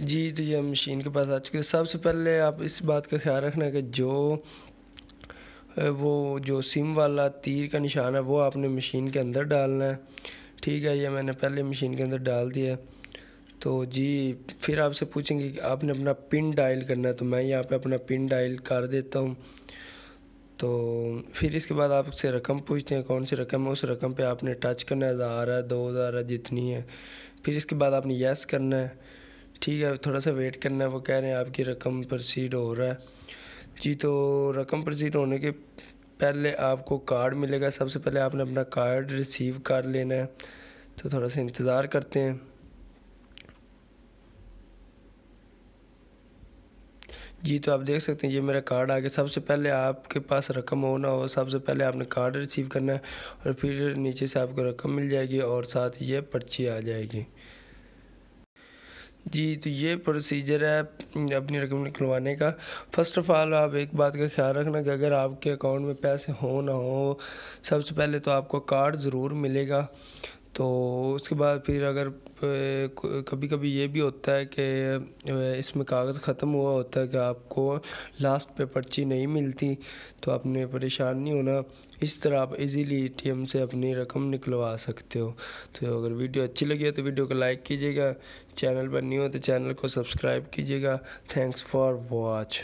जी तो ये मशीन के पास आ चुके हैं सबसे पहले आप इस बात का ख्याल रखना कि जो वो जो सिम वाला तीर का निशान है वो आपने मशीन के अंदर डालना है ठीक है ये मैंने पहले मशीन के अंदर डाल दिया तो जी फिर आपसे पूछेंगे कि आपने अपना पिन डायल करना है तो मैं यहाँ पे अपना पिन डायल कर देता हूँ तो फिर इसके बाद आपसे रकम पूछते हैं कौन सी रकम है उस रकम पे आपने टच करना है हज़ार है दो हज़ार है जितनी है फिर इसके बाद आपने यस करना है ठीक है थोड़ा सा वेट करना है वो कह रहे हैं आपकी रकम प्रसीड हो रहा है जी तो रकम प्रसीड होने के पहले आपको कार्ड मिलेगा सबसे पहले आपने अपना कार्ड रिसीव कर लेना है तो थोड़ा सा इंतज़ार करते हैं जी तो आप देख सकते हैं ये मेरा कार्ड आ गया सबसे पहले आपके पास रकम हो ना हो सबसे पहले आपने कार्ड रिसीव करना है और फिर नीचे से आपको रकम मिल जाएगी और साथ ये पर्ची आ जाएगी जी तो ये प्रोसीजर है अपनी रकम निकलवाने का फ़र्स्ट ऑफ़ ऑल आप एक बात का ख्याल रखना कि अगर आपके अकाउंट में पैसे हो ना हो सबसे पहले तो आपको कार्ड ज़रूर मिलेगा तो उसके बाद फिर अगर कभी कभी ये भी होता है कि इसमें कागज़ ख़त्म हुआ होता है कि आपको लास्ट पे पर्ची नहीं मिलती तो आपने परेशान नहीं होना इस तरह आप इजीली एटीएम से अपनी रकम निकलवा सकते हो तो अगर वीडियो अच्छी लगी है तो वीडियो को लाइक कीजिएगा चैनल पर नहीं हो तो चैनल को सब्सक्राइब कीजिएगा थैंक्स फॉर वॉच